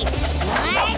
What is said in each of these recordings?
Wow!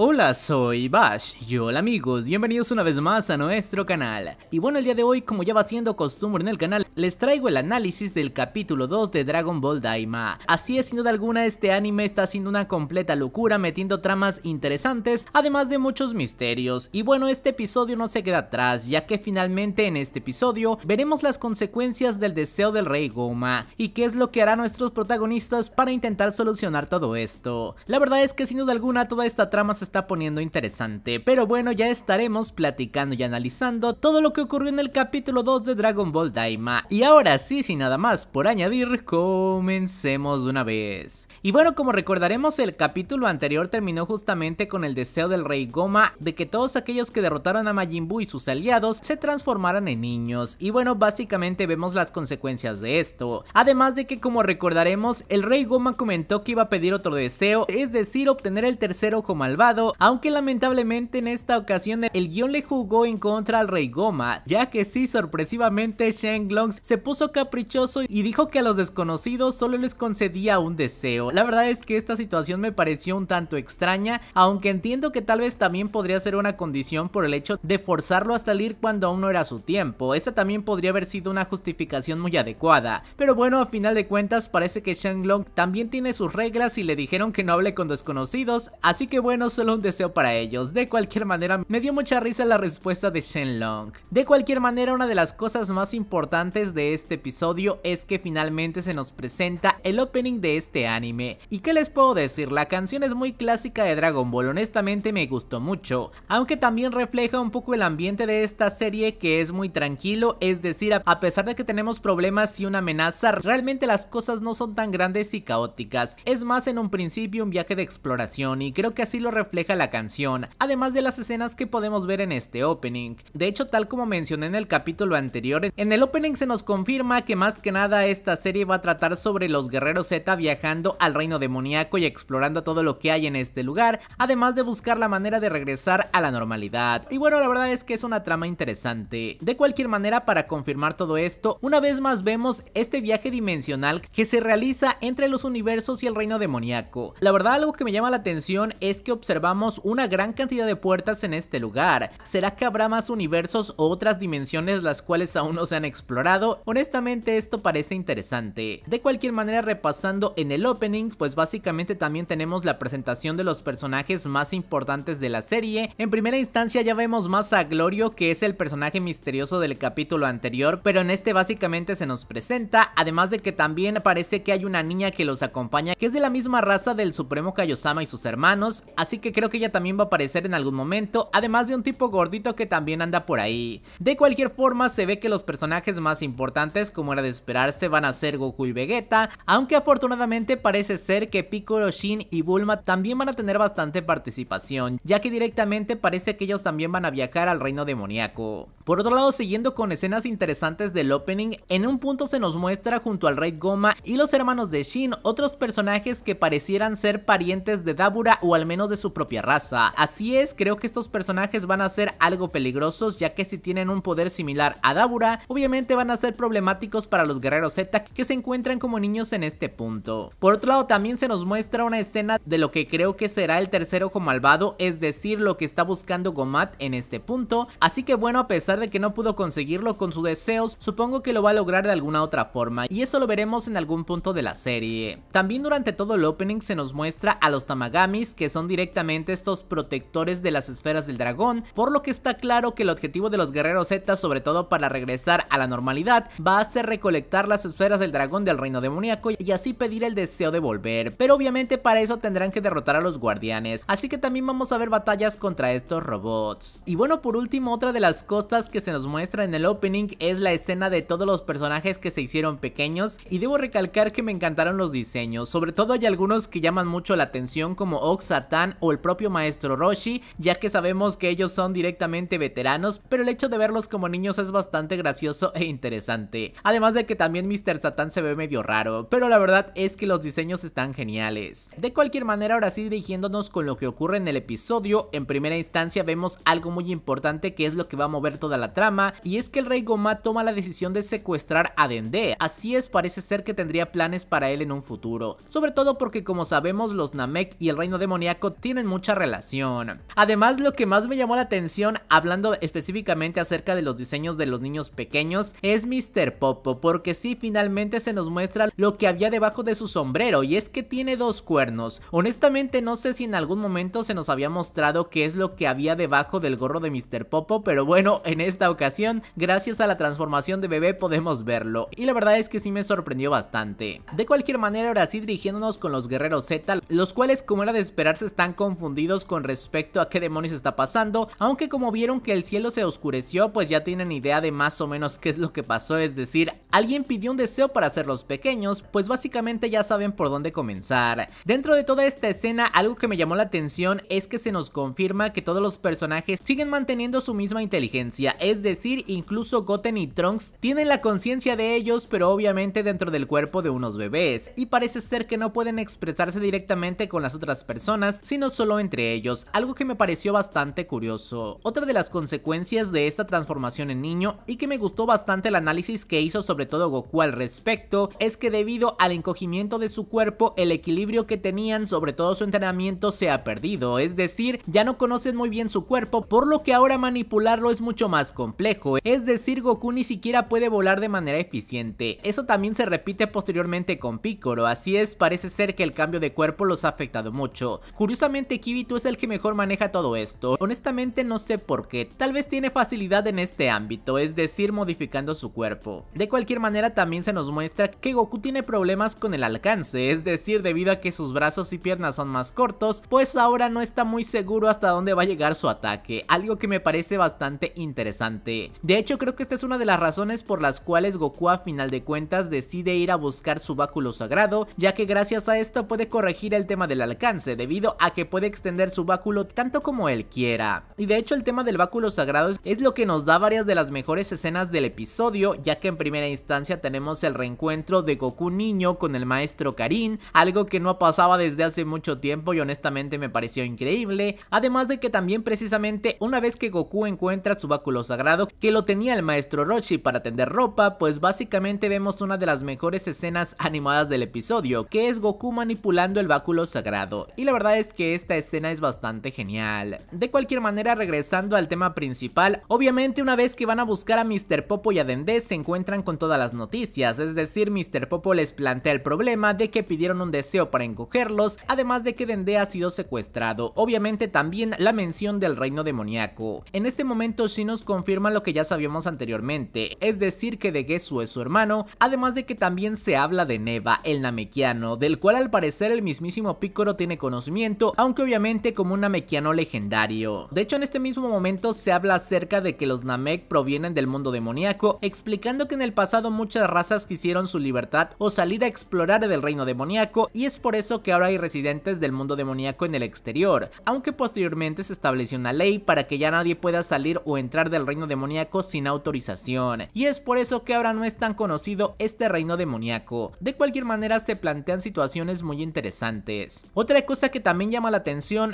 Hola, soy Bash y hola amigos, bienvenidos una vez más a nuestro canal. Y bueno, el día de hoy, como ya va siendo costumbre en el canal, les traigo el análisis del capítulo 2 de Dragon Ball Daima. Así es, sin duda alguna, este anime está haciendo una completa locura, metiendo tramas interesantes, además de muchos misterios. Y bueno, este episodio no se queda atrás, ya que finalmente en este episodio veremos las consecuencias del deseo del rey Goma y qué es lo que harán nuestros protagonistas para intentar solucionar todo esto. La verdad es que sin duda alguna toda esta trama se está poniendo interesante, pero bueno, ya estaremos platicando y analizando todo lo que ocurrió en el capítulo 2 de Dragon Ball Daima. Y ahora sí, sin nada más por añadir, comencemos de una vez. Y bueno, como recordaremos, el capítulo anterior terminó justamente con el deseo del rey Goma de que todos aquellos que derrotaron a Majin Buu y sus aliados se transformaran en niños. Y bueno, básicamente vemos las consecuencias de esto. Además de que como recordaremos, el rey Goma comentó que iba a pedir otro deseo, es decir, obtener el tercer ojo malvado aunque lamentablemente en esta ocasión el guión le jugó en contra al Rey Goma, ya que sí, sorpresivamente Shang Long se puso caprichoso y dijo que a los desconocidos solo les concedía un deseo. La verdad es que esta situación me pareció un tanto extraña, aunque entiendo que tal vez también podría ser una condición por el hecho de forzarlo a salir cuando aún no era su tiempo, esa también podría haber sido una justificación muy adecuada, pero bueno, a final de cuentas parece que Shang Long también tiene sus reglas y le dijeron que no hable con desconocidos, así que bueno, solo un deseo para ellos. De cualquier manera, me dio mucha risa la respuesta de Shenlong. De cualquier manera, una de las cosas más importantes de este episodio es que finalmente se nos presenta el opening de este anime. ¿Y que les puedo decir? La canción es muy clásica de Dragon Ball, honestamente me gustó mucho, aunque también refleja un poco el ambiente de esta serie que es muy tranquilo, es decir, a pesar de que tenemos problemas y una amenaza, realmente las cosas no son tan grandes y caóticas. Es más en un principio un viaje de exploración y creo que así lo refleja deja la canción, además de las escenas que podemos ver en este opening. De hecho, tal como mencioné en el capítulo anterior, en el opening se nos confirma que más que nada esta serie va a tratar sobre los guerreros Z viajando al reino demoníaco y explorando todo lo que hay en este lugar, además de buscar la manera de regresar a la normalidad. Y bueno, la verdad es que es una trama interesante. De cualquier manera, para confirmar todo esto, una vez más vemos este viaje dimensional que se realiza entre los universos y el reino demoníaco. La verdad, algo que me llama la atención es que observamos una gran cantidad de puertas en este lugar. ¿Será que habrá más universos o otras dimensiones las cuales aún no se han explorado? Honestamente esto parece interesante. De cualquier manera repasando en el opening pues básicamente también tenemos la presentación de los personajes más importantes de la serie. En primera instancia ya vemos más a Glorio que es el personaje misterioso del capítulo anterior pero en este básicamente se nos presenta además de que también parece que hay una niña que los acompaña que es de la misma raza del supremo Kaiosama y sus hermanos así que que creo que ella también va a aparecer en algún momento, además de un tipo gordito que también anda por ahí. De cualquier forma, se ve que los personajes más importantes, como era de esperarse, van a ser Goku y Vegeta, aunque afortunadamente parece ser que Piccolo, Shin y Bulma también van a tener bastante participación, ya que directamente parece que ellos también van a viajar al reino demoníaco. Por otro lado, siguiendo con escenas interesantes del opening, en un punto se nos muestra junto al Rey Goma y los hermanos de Shin otros personajes que parecieran ser parientes de Dabura o al menos de su propia raza. Así es, creo que estos personajes van a ser algo peligrosos ya que si tienen un poder similar a Dabura, obviamente van a ser problemáticos para los guerreros Z que se encuentran como niños en este punto. Por otro lado también se nos muestra una escena de lo que creo que será el tercer ojo malvado, es decir lo que está buscando Gomat en este punto, así que bueno a pesar de que no pudo conseguirlo con sus deseos, supongo que lo va a lograr de alguna otra forma y eso lo veremos en algún punto de la serie. También durante todo el opening se nos muestra a los Tamagamis que son directamente estos protectores de las esferas del dragón, por lo que está claro que el objetivo de los guerreros Z, sobre todo para regresar a la normalidad, va a ser recolectar las esferas del dragón del reino demoníaco y así pedir el deseo de volver, pero obviamente para eso tendrán que derrotar a los guardianes, así que también vamos a ver batallas contra estos robots. Y bueno, por último, otra de las cosas que se nos muestra en el opening es la escena de todos los personajes que se hicieron pequeños y debo recalcar que me encantaron los diseños, sobre todo hay algunos que llaman mucho la atención como Oxatan o el propio maestro Roshi, ya que sabemos que ellos son directamente veteranos, pero el hecho de verlos como niños es bastante gracioso e interesante. Además de que también Mr. Satan se ve medio raro, pero la verdad es que los diseños están geniales. De cualquier manera, ahora sí dirigiéndonos con lo que ocurre en el episodio, en primera instancia vemos algo muy importante que es lo que va a mover toda la trama, y es que el rey Goma toma la decisión de secuestrar a Dende, así es, parece ser que tendría planes para él en un futuro, sobre todo porque como sabemos los Namek y el reino demoníaco tienen mucha relación. Además, lo que más me llamó la atención, hablando específicamente acerca de los diseños de los niños pequeños, es Mr. Popo, porque sí, finalmente se nos muestra lo que había debajo de su sombrero, y es que tiene dos cuernos. Honestamente, no sé si en algún momento se nos había mostrado qué es lo que había debajo del gorro de Mr. Popo, pero bueno, en esta ocasión, gracias a la transformación de bebé, podemos verlo. Y la verdad es que sí me sorprendió bastante. De cualquier manera, ahora sí dirigiéndonos con los guerreros Z, los cuales, como era de esperarse, están con confundidos con respecto a qué demonios está pasando, aunque como vieron que el cielo se oscureció, pues ya tienen idea de más o menos qué es lo que pasó, es decir, alguien pidió un deseo para hacerlos pequeños, pues básicamente ya saben por dónde comenzar. Dentro de toda esta escena, algo que me llamó la atención es que se nos confirma que todos los personajes siguen manteniendo su misma inteligencia, es decir, incluso Goten y Trunks tienen la conciencia de ellos, pero obviamente dentro del cuerpo de unos bebés, y parece ser que no pueden expresarse directamente con las otras personas, sino solo entre ellos, algo que me pareció bastante curioso. Otra de las consecuencias de esta transformación en niño y que me gustó bastante el análisis que hizo sobre todo Goku al respecto es que debido al encogimiento de su cuerpo el equilibrio que tenían sobre todo su entrenamiento se ha perdido, es decir, ya no conocen muy bien su cuerpo por lo que ahora manipularlo es mucho más complejo, es decir Goku ni siquiera puede volar de manera eficiente, eso también se repite posteriormente con Piccolo, así es parece ser que el cambio de cuerpo los ha afectado mucho. Curiosamente es el que mejor maneja todo esto. Honestamente no sé por qué, tal vez tiene facilidad en este ámbito, es decir modificando su cuerpo. De cualquier manera también se nos muestra que Goku tiene problemas con el alcance, es decir debido a que sus brazos y piernas son más cortos, pues ahora no está muy seguro hasta dónde va a llegar su ataque, algo que me parece bastante interesante. De hecho creo que esta es una de las razones por las cuales Goku a final de cuentas decide ir a buscar su báculo sagrado, ya que gracias a esto puede corregir el tema del alcance debido a que puede extender su báculo tanto como él quiera. Y de hecho el tema del báculo sagrado es lo que nos da varias de las mejores escenas del episodio, ya que en primera instancia tenemos el reencuentro de Goku niño con el maestro Karin, algo que no pasaba desde hace mucho tiempo y honestamente me pareció increíble, además de que también precisamente una vez que Goku encuentra su báculo sagrado que lo tenía el maestro Roshi para tender ropa, pues básicamente vemos una de las mejores escenas animadas del episodio, que es Goku manipulando el báculo sagrado, y la verdad es que es esta escena es bastante genial. De cualquier manera, regresando al tema principal, obviamente una vez que van a buscar a Mr. Popo y a Dende se encuentran con todas las noticias, es decir, Mr. Popo les plantea el problema de que pidieron un deseo para encogerlos, además de que Dende ha sido secuestrado, obviamente también la mención del reino demoníaco. En este momento nos confirma lo que ya sabíamos anteriormente, es decir que Gesu es su hermano, además de que también se habla de Neva, el namekiano, del cual al parecer el mismísimo Piccolo tiene conocimiento, aunque obviamente como un Namekiano legendario. De hecho en este mismo momento se habla acerca de que los Namek provienen del mundo demoníaco, explicando que en el pasado muchas razas quisieron su libertad o salir a explorar del reino demoníaco y es por eso que ahora hay residentes del mundo demoníaco en el exterior, aunque posteriormente se estableció una ley para que ya nadie pueda salir o entrar del reino demoníaco sin autorización, y es por eso que ahora no es tan conocido este reino demoníaco. De cualquier manera se plantean situaciones muy interesantes. Otra cosa que también llama la atención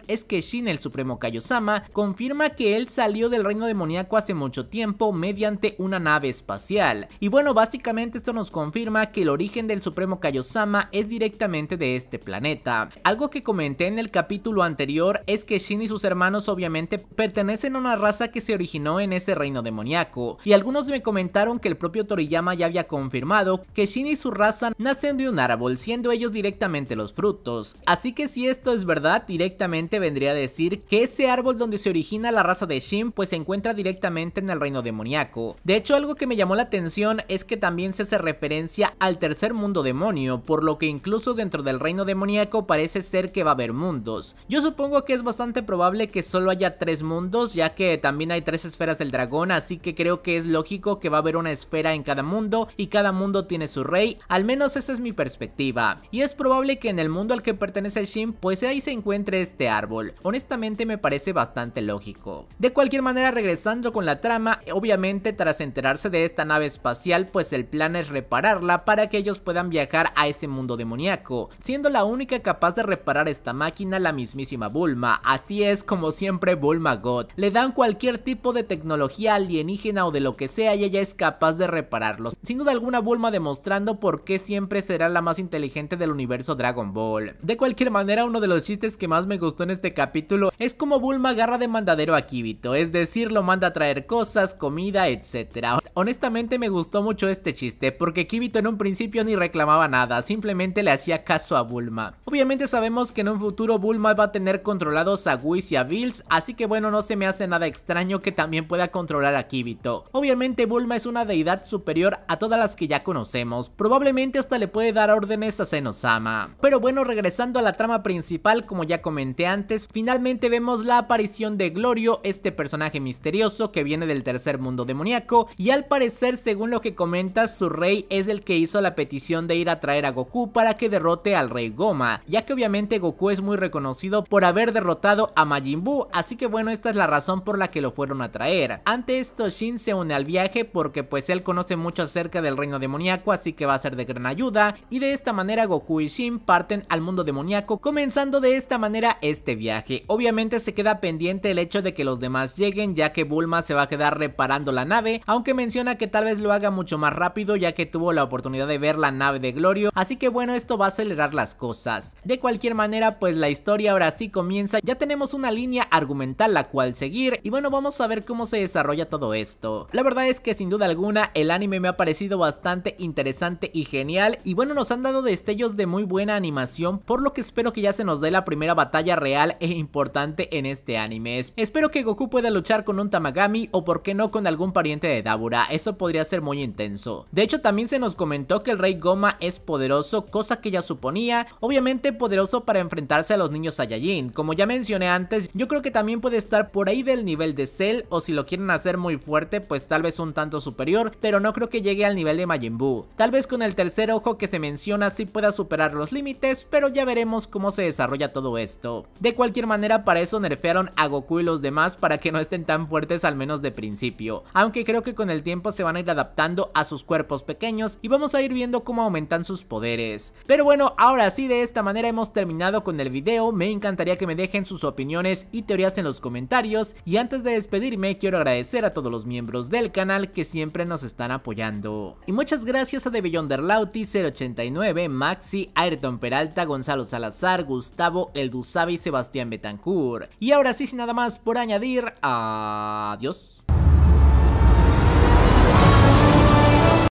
es que Shin, el supremo Kaiosama, confirma que él salió del reino demoníaco hace mucho tiempo mediante una nave espacial. Y bueno, básicamente esto nos confirma que el origen del supremo Kaiosama es directamente de este planeta. Algo que comenté en el capítulo anterior es que Shin y sus hermanos obviamente pertenecen a una raza que se originó en ese reino demoníaco. Y algunos me comentaron que el propio Toriyama ya había confirmado que Shin y su raza nacen de un árbol, siendo ellos directamente los frutos. Así que si esto es verdad, iré directamente vendría a decir que ese árbol donde se origina la raza de Shin pues se encuentra directamente en el reino demoníaco. De hecho algo que me llamó la atención es que también se hace referencia al tercer mundo demonio, por lo que incluso dentro del reino demoníaco parece ser que va a haber mundos. Yo supongo que es bastante probable que solo haya tres mundos ya que también hay tres esferas del dragón así que creo que es lógico que va a haber una esfera en cada mundo y cada mundo tiene su rey, al menos esa es mi perspectiva. Y es probable que en el mundo al que pertenece Shin pues ahí se encuentre este árbol. Honestamente me parece bastante lógico. De cualquier manera, regresando con la trama, obviamente tras enterarse de esta nave espacial, pues el plan es repararla para que ellos puedan viajar a ese mundo demoníaco, siendo la única capaz de reparar esta máquina la mismísima Bulma. Así es como siempre Bulma God. Le dan cualquier tipo de tecnología alienígena o de lo que sea y ella es capaz de repararlos. Sin duda alguna Bulma demostrando por qué siempre será la más inteligente del universo Dragon Ball. De cualquier manera, uno de los chistes que más me gustó en este capítulo es como Bulma agarra de mandadero a Kibito, es decir, lo manda a traer cosas, comida, etc. Honestamente me gustó mucho este chiste, porque Kibito en un principio ni reclamaba nada, simplemente le hacía caso a Bulma. Obviamente sabemos que en un futuro Bulma va a tener controlados a Whis y a Bills, así que bueno, no se me hace nada extraño que también pueda controlar a Kibito. Obviamente Bulma es una deidad superior a todas las que ya conocemos, probablemente hasta le puede dar órdenes a Senosama. Pero bueno, regresando a la trama principal, como ya antes, finalmente vemos la aparición de Glorio, este personaje misterioso que viene del tercer mundo demoníaco, y al parecer, según lo que comenta, su rey es el que hizo la petición de ir a traer a Goku para que derrote al rey Goma, ya que obviamente Goku es muy reconocido por haber derrotado a Majin Buu, así que bueno, esta es la razón por la que lo fueron a traer. Ante esto, Shin se une al viaje porque pues él conoce mucho acerca del reino demoníaco, así que va a ser de gran ayuda, y de esta manera Goku y Shin parten al mundo demoníaco, comenzando de esta manera este viaje. Obviamente se queda pendiente el hecho de que los demás lleguen ya que Bulma se va a quedar reparando la nave, aunque menciona que tal vez lo haga mucho más rápido ya que tuvo la oportunidad de ver la nave de Glorio, así que bueno esto va a acelerar las cosas. De cualquier manera pues la historia ahora sí comienza, ya tenemos una línea argumental la cual seguir y bueno vamos a ver cómo se desarrolla todo esto. La verdad es que sin duda alguna el anime me ha parecido bastante interesante y genial y bueno nos han dado destellos de muy buena animación por lo que espero que ya se nos dé la primera batalla batalla real e importante en este anime. Espero que Goku pueda luchar con un Tamagami o por qué no con algún pariente de Dabura, eso podría ser muy intenso. De hecho también se nos comentó que el Rey Goma es poderoso, cosa que ya suponía, obviamente poderoso para enfrentarse a los niños Saiyajin. Como ya mencioné antes, yo creo que también puede estar por ahí del nivel de Cell o si lo quieren hacer muy fuerte pues tal vez un tanto superior, pero no creo que llegue al nivel de Majin Buu. Tal vez con el tercer ojo que se menciona sí pueda superar los límites, pero ya veremos cómo se desarrolla todo esto. De cualquier manera, para eso nerfearon a Goku y los demás para que no estén tan fuertes al menos de principio, aunque creo que con el tiempo se van a ir adaptando a sus cuerpos pequeños y vamos a ir viendo cómo aumentan sus poderes. Pero bueno, ahora sí, de esta manera hemos terminado con el video, me encantaría que me dejen sus opiniones y teorías en los comentarios y antes de despedirme quiero agradecer a todos los miembros del canal que siempre nos están apoyando. Y muchas gracias a The Lauti, 089, Maxi, Ayrton Peralta, Gonzalo Salazar, Gustavo, El Xavi, Sebastián Betancourt. Y ahora sí, sin nada más por añadir, adiós.